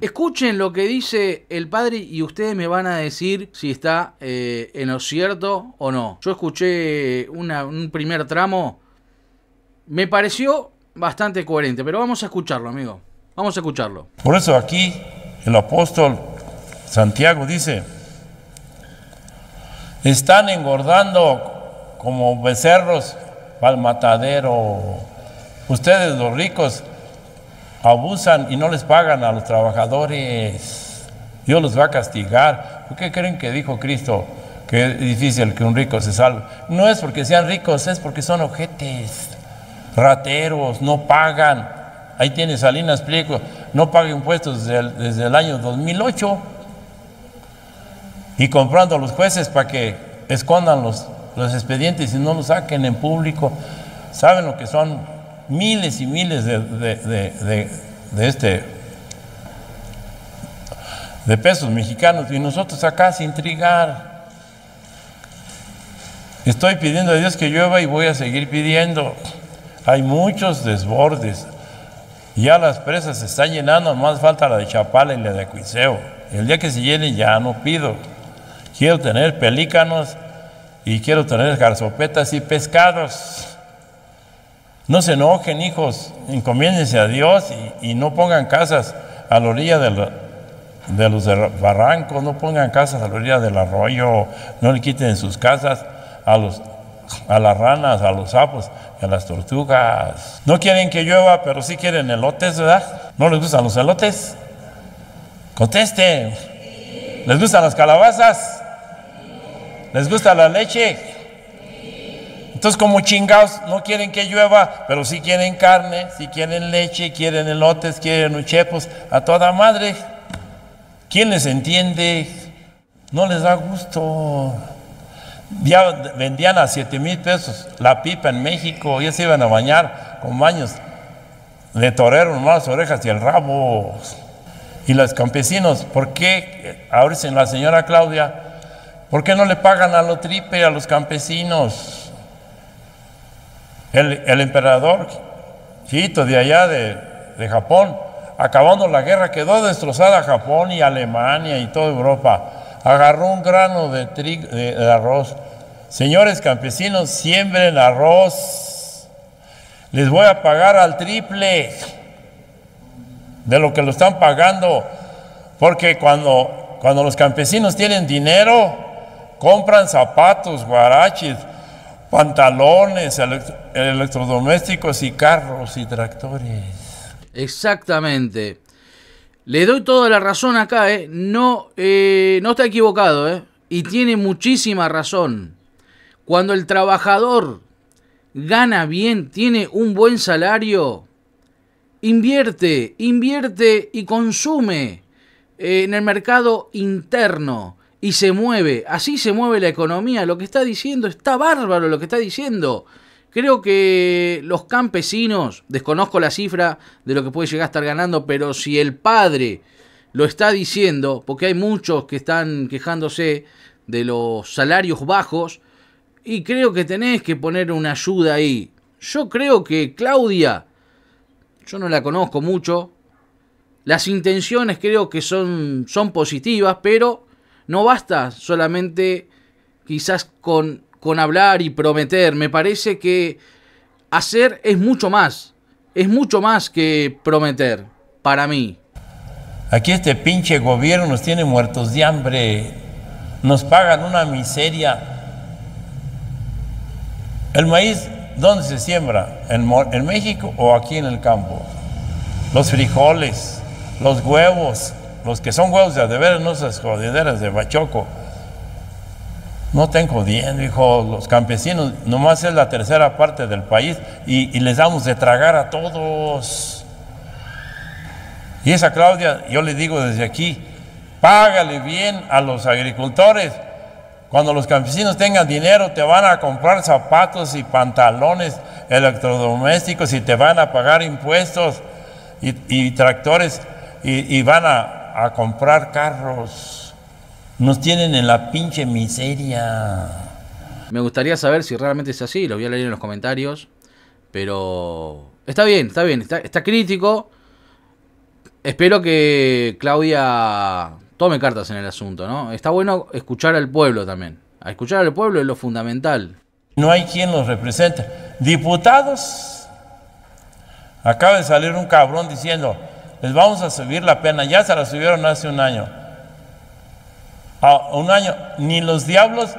Escuchen lo que dice el padre y ustedes me van a decir si está eh, en lo cierto o no. Yo escuché eh, un primer tramo, me pareció bastante coherente, pero vamos a escucharlo, amigo. Vamos a escucharlo. Por eso aquí el apóstol Santiago dice, están engordando como becerros para el matadero. Ustedes los ricos abusan y no les pagan a los trabajadores. Dios los va a castigar. ¿Por qué creen que dijo Cristo que es difícil que un rico se salve? No es porque sean ricos, es porque son ojetes, rateros, no pagan. Ahí tiene Salinas Pliego, no paga impuestos desde el, año 2008 y comprando a los jueces para que escondan los, los expedientes y no los saquen en público. ¿Saben lo que son miles y miles de, este, de pesos mexicanos y nosotros acá sin trigar. Estoy pidiendo a Dios que llueva y voy a seguir pidiendo. Hay muchos desbordes. Ya las presas se están llenando, más falta la de Chapala y la de Cuiseo. El día que se llene ya no pido. Quiero tener pelícanos y quiero tener garzopetas y pescados. No se enojen, hijos, encomiéndense a Dios y, no pongan casas a la orilla de los barrancos, no pongan casas a la orilla del arroyo, no le quiten sus casas a, las ranas, a los sapos a las tortugas. No quieren que llueva, pero sí quieren elotes, ¿verdad? ¿No les gustan los elotes? Conteste. ¿Les gustan las calabazas? ¿Les gusta la leche? Entonces, como chingados, no quieren que llueva, pero sí quieren carne, sí quieren leche, quieren elotes, quieren uchepos, a toda madre. ¿Quién les entiende? No les da gusto. Ya vendían a 7 mil pesos la pipa en México, ya se iban a bañar con baños. Le toreron más orejas y el rabo. Y los campesinos, ¿por qué? Ahora dicen la señora Claudia, ¿por qué no le pagan a lo tripe a los campesinos? El, emperador Hito de allá de, Japón, acabando la guerra, quedó destrozada Japón y Alemania y toda Europa. Agarró un grano de, arroz. Señores campesinos, siembren arroz. Les voy a pagar al triple de lo que lo están pagando. Porque cuando, cuando los campesinos tienen dinero, compran zapatos, guaraches, pantalones, electrodomésticos y carros y tractores. Exactamente. Le doy toda la razón acá, ¿eh? No, eh, no está equivocado, ¿eh? Y tiene muchísima razón. Cuando el trabajador gana bien, tiene un buen salario, invierte, invierte y consume eh, en el mercado interno y se mueve. Así se mueve la economía. Lo que está diciendo está bárbaro lo que está diciendo. Creo que los campesinos, desconozco la cifra de lo que puede llegar a estar ganando, pero si el padre lo está diciendo, porque hay muchos que están quejándose de los salarios bajos, y creo que tenés que poner una ayuda ahí. Yo creo que Claudia, yo no la conozco mucho, las intenciones creo que son, son positivas, pero no basta solamente quizás con, hablar y prometer. Me parece que hacer es mucho más. Es mucho más que prometer, para mí. Aquí este pinche gobierno nos tiene muertos de hambre. Nos pagan una miseria. El maíz, ¿dónde se siembra? ¿En, ¿En, México o aquí en el campo? Los frijoles, los huevos, los que son huevos de vernos, no esas jodideras de bachoco. No estén jodiendo, hijo, los campesinos, nomás es la tercera parte del país y, les damos de tragar a todos. Y esa Claudia, yo le digo desde aquí, págale bien a los agricultores. Cuando los campesinos tengan dinero, te van a comprar zapatos y pantalones electrodomésticos y te van a pagar impuestos y, tractores y van a a, comprar carros. Nos tienen en la pinche miseria. Me gustaría saber si realmente es así, lo voy a leer en los comentarios. Pero está bien, está bien, está, crítico. Espero que Claudia tome cartas en el asunto, ¿no? Está bueno escuchar al pueblo también. A escuchar al pueblo es lo fundamental. No hay quien los represente. Diputados, acaba de salir un cabrón diciendo, les vamos a subir la pena. Ya se la subieron hace un año. A ah, un año, ni los diablos,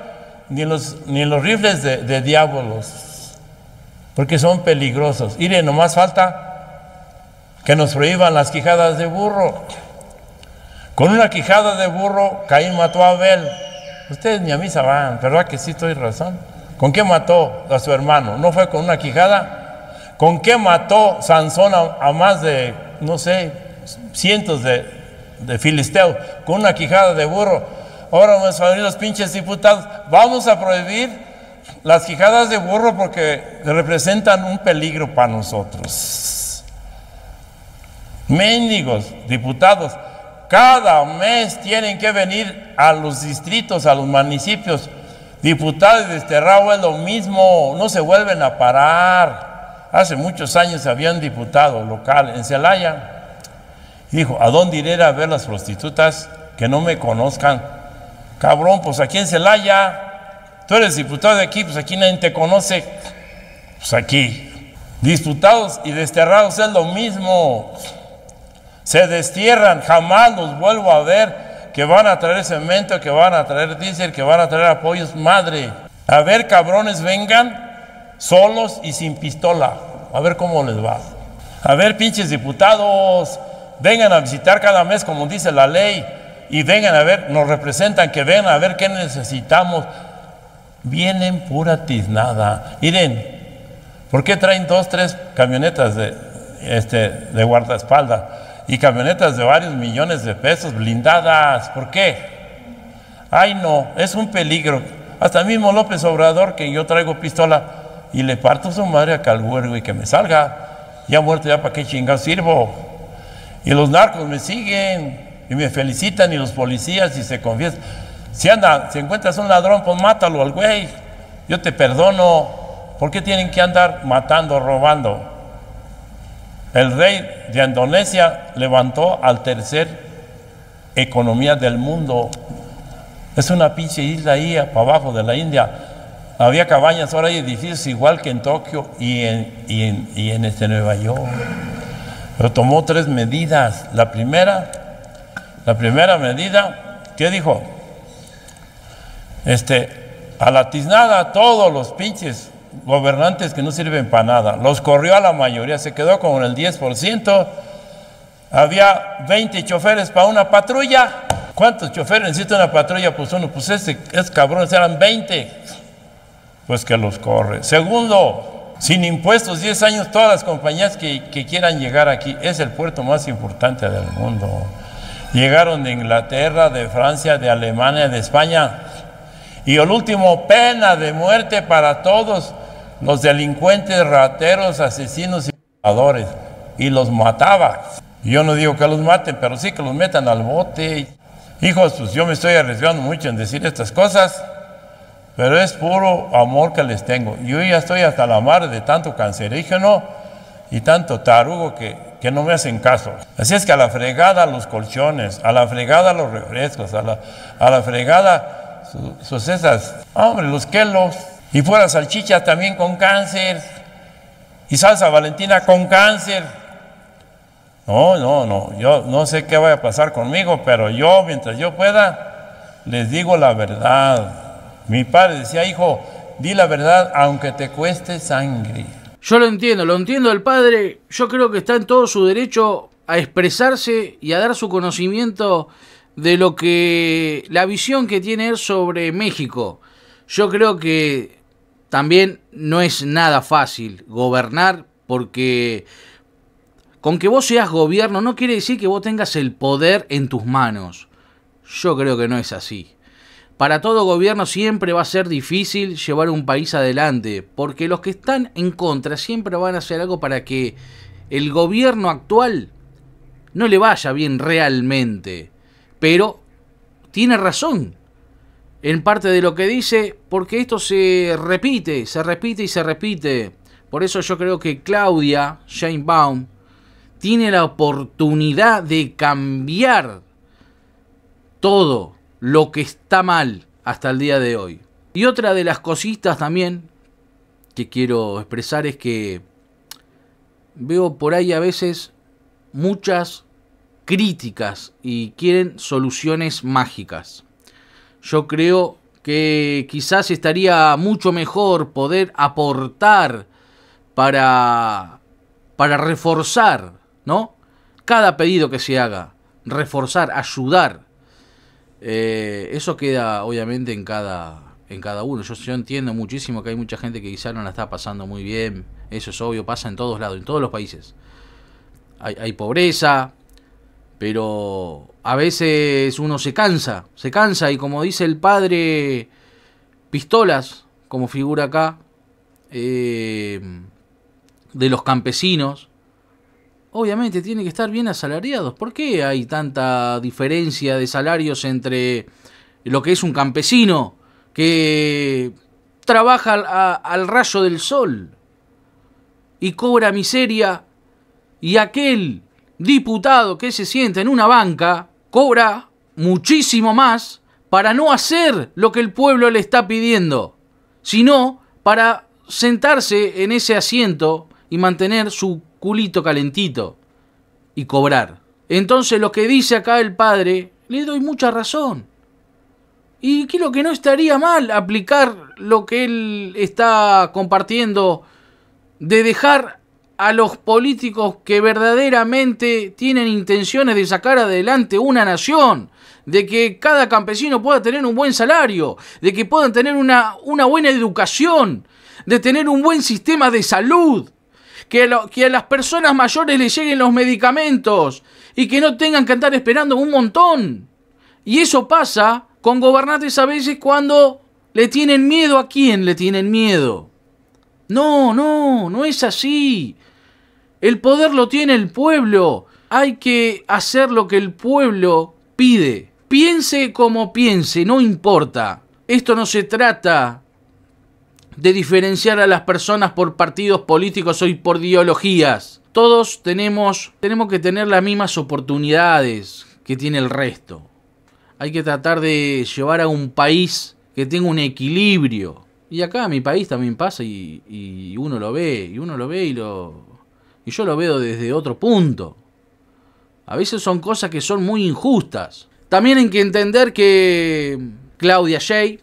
ni los, ni los rifles de, diablos, porque son peligrosos. Mire, nomás falta que nos prohíban las quijadas de burro. Con una quijada de burro, Caín mató a Abel. Ustedes ni a mí saben. ¿verdad que sí estoy razón? ¿Con qué mató a su hermano? ¿No fue con una quijada? ¿Con qué mató Sansón a más de no sé, cientos de, filisteos con una quijada de burro. Ahora vamos a los pinches diputados, vamos a prohibir las quijadas de burro porque representan un peligro para nosotros. Méndigos, diputados, cada mes tienen que venir a los distritos, a los municipios. Diputados de Desterrado es lo mismo, no se vuelven a parar. Hace muchos años había un diputado local en Celaya. Dijo, ¿a dónde iré a ver las prostitutas que no me conozcan? Cabrón, pues aquí en Celaya, tú eres diputado de aquí, pues aquí nadie te conoce. Pues aquí. diputados y desterrados es lo mismo. Se destierran, jamás los vuelvo a ver que van a traer cemento, que van a traer diésel, que van a traer apoyos, madre. A ver, cabrones, vengan solos y sin pistola. A ver cómo les va. A ver, pinches diputados, vengan a visitar cada mes como dice la ley y vengan a ver, nos representan, que vengan a ver qué necesitamos. Vienen pura tiznada. Miren, ¿por qué traen dos, tres camionetas de, este, de guardaespaldas y camionetas de varios millones de pesos blindadas? ¿Por qué? Ay, no, es un peligro. Hasta mismo López Obrador, que yo traigo pistola, y le parto su madre a huervo y que me salga. Ya muerto, ya para qué chingados sirvo. Y los narcos me siguen y me felicitan y los policías y se confiesan. Si anda, si encuentras un ladrón, pues mátalo al güey. Yo te perdono. ¿Por qué tienen que andar matando, robando? El rey de Indonesia levantó al tercer economía del mundo. Es una pinche isla ahí para abajo de la India había cabañas, ahora hay edificios igual que en Tokio y en, y en, este Nueva York. Pero tomó tres medidas. La primera, la primera medida, ¿qué dijo? Este, a la tiznada todos los pinches gobernantes que no sirven para nada. Los corrió a la mayoría, se quedó con el 10%. Había 20 choferes para una patrulla. ¿Cuántos choferes necesita una patrulla? Pues uno, pues ese es cabrón, eran 20 pues que los corre. Segundo, sin impuestos, 10 años, todas las compañías que, quieran llegar aquí, es el puerto más importante del mundo. Llegaron de Inglaterra, de Francia, de Alemania, de España. Y el último, pena de muerte para todos los delincuentes, rateros, asesinos y robadores... Y los mataba. Yo no digo que los maten, pero sí que los metan al bote. Hijos, pues yo me estoy arriesgando mucho en decir estas cosas. Pero es puro amor que les tengo. Yo ya estoy hasta la madre de tanto cancerígeno y tanto tarugo que, no me hacen caso. Así es que a la fregada los colchones, a la fregada los refrescos, a la, fregada sus, hombre, los quelos. Y fuera salchichas también con cáncer. Y salsa valentina con cáncer. No, no, no. Yo no sé qué vaya a pasar conmigo, pero yo, mientras yo pueda, les digo la verdad. Mi padre decía, hijo, di la verdad aunque te cueste sangre. Yo lo entiendo, lo entiendo el padre. Yo creo que está en todo su derecho a expresarse y a dar su conocimiento de lo que la visión que tiene él sobre México. Yo creo que también no es nada fácil gobernar porque con que vos seas gobierno no quiere decir que vos tengas el poder en tus manos. Yo creo que no es así. Para todo gobierno siempre va a ser difícil llevar un país adelante, porque los que están en contra siempre van a hacer algo para que el gobierno actual no le vaya bien realmente. Pero tiene razón en parte de lo que dice, porque esto se repite, se repite y se repite. Por eso yo creo que Claudia Sheinbaum tiene la oportunidad de cambiar todo lo que está mal hasta el día de hoy. Y otra de las cositas también que quiero expresar es que veo por ahí a veces muchas críticas y quieren soluciones mágicas. Yo creo que quizás estaría mucho mejor poder aportar para para reforzar, ¿no? Cada pedido que se haga, reforzar, ayudar eh, eso queda obviamente en cada, en cada uno. Yo, entiendo muchísimo que hay mucha gente que quizá no la está pasando muy bien. Eso es obvio, pasa en todos lados, en todos los países. Hay, pobreza, pero a veces uno se cansa, se cansa y como dice el padre Pistolas, como figura acá, eh, de los campesinos, obviamente tiene que estar bien asalariados. ¿Por qué hay tanta diferencia de salarios entre lo que es un campesino que trabaja al rayo del sol y cobra miseria y aquel diputado que se sienta en una banca cobra muchísimo más para no hacer lo que el pueblo le está pidiendo, sino para sentarse en ese asiento y mantener su culito calentito y cobrar. Entonces lo que dice acá el padre, le doy mucha razón. Y creo que no estaría mal aplicar lo que él está compartiendo de dejar a los políticos que verdaderamente tienen intenciones de sacar adelante una nación, de que cada campesino pueda tener un buen salario, de que puedan tener una, una buena educación, de tener un buen sistema de salud, que, a las personas mayores les lleguen los medicamentos y que no tengan que andar esperando un montón. Y eso pasa con gobernantes a veces cuando le tienen miedo a quién le tienen miedo. No, no, no es así. El poder lo tiene el pueblo. Hay que hacer lo que el pueblo pide. Piense como piense, no importa. Esto no se trata de diferenciar a las personas por partidos políticos o por ideologías. Todos tenemos, tenemos que tener las mismas oportunidades que tiene el resto. Hay que tratar de llevar a un país que tenga un equilibrio. Y acá mi país también pasa y, uno lo ve, y uno lo ve y lo... Y yo lo veo desde otro punto. A veces son cosas que son muy injustas. También hay que entender que Claudia Shea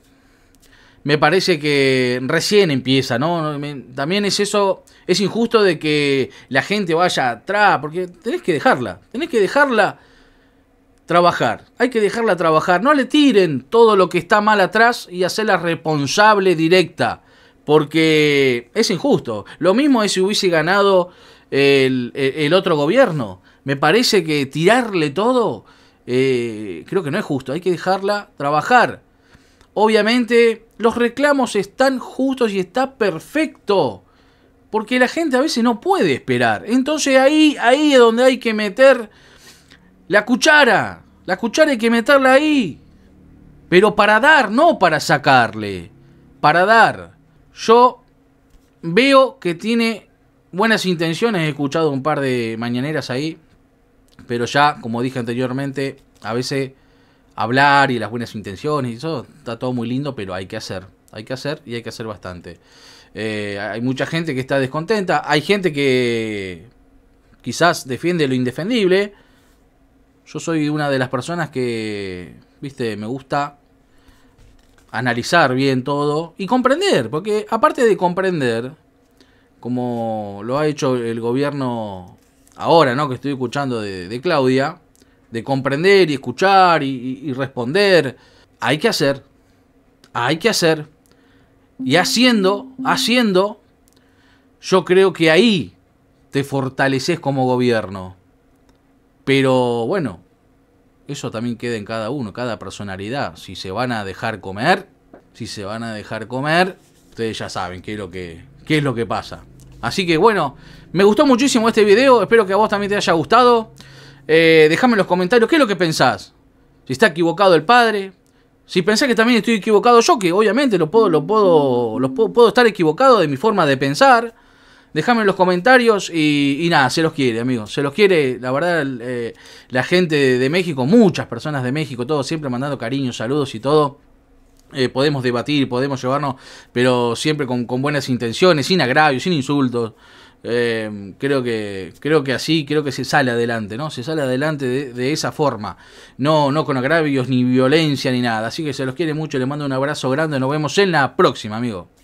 me parece que recién empieza, ¿no? También es eso, es injusto de que la gente vaya atrás, porque tenés que dejarla, tenés que dejarla trabajar, hay que dejarla trabajar, no le tiren todo lo que está mal atrás y hacerla responsable directa, porque es injusto. Lo mismo es si hubiese ganado el, otro gobierno, me parece que tirarle todo, eh, creo que no es justo, hay que dejarla trabajar. Obviamente los reclamos están justos y está perfecto. Porque la gente a veces no puede esperar. Entonces ahí, ahí es donde hay que meter la cuchara. La cuchara hay que meterla ahí. Pero para dar, no para sacarle. Para dar. Yo veo que tiene buenas intenciones. He escuchado un par de mañaneras ahí. Pero ya, como dije anteriormente, a veces hablar y las buenas intenciones y eso está todo muy lindo, pero hay que hacer, hay que hacer y hay que hacer bastante. Eh, hay mucha gente que está descontenta, hay gente que quizás defiende lo indefendible. Yo soy una de las personas que, viste, me gusta analizar bien todo y comprender, porque aparte de comprender, como lo ha hecho el gobierno ahora, ¿no? Que estoy escuchando de Claudia, de comprender y escuchar y, responder. Hay que hacer, hay que hacer. Y haciendo, haciendo, yo creo que ahí te fortaleces como gobierno. Pero bueno, eso también queda en cada uno, cada personalidad. Si se van a dejar comer, si se van a dejar comer, ustedes ya saben qué es lo que, qué es lo que pasa. Así que bueno, me gustó muchísimo este video, espero que a vos también te haya gustado. Eh, dejame en los comentarios qué es lo que pensás. Si está equivocado el padre. Si pensás que también estoy equivocado yo, que obviamente lo puedo, lo puedo, puedo, estar equivocado de mi forma de pensar. Déjame en los comentarios y, nada, se los quiere, amigos. Se los quiere, la verdad, eh, la gente de, México, muchas personas de México, todos siempre mandando cariños, saludos y todo. Eh, podemos debatir, podemos llevarnos, pero siempre con, con buenas intenciones, sin agravios, sin insultos. Em, creo, que, creo que así, creo que se sale adelante, ¿no? Se sale adelante de, esa forma. No, no con agravios, ni violencia, ni nada. Así que se los quiere mucho, les mando un abrazo grande. Nos vemos en la próxima, amigo.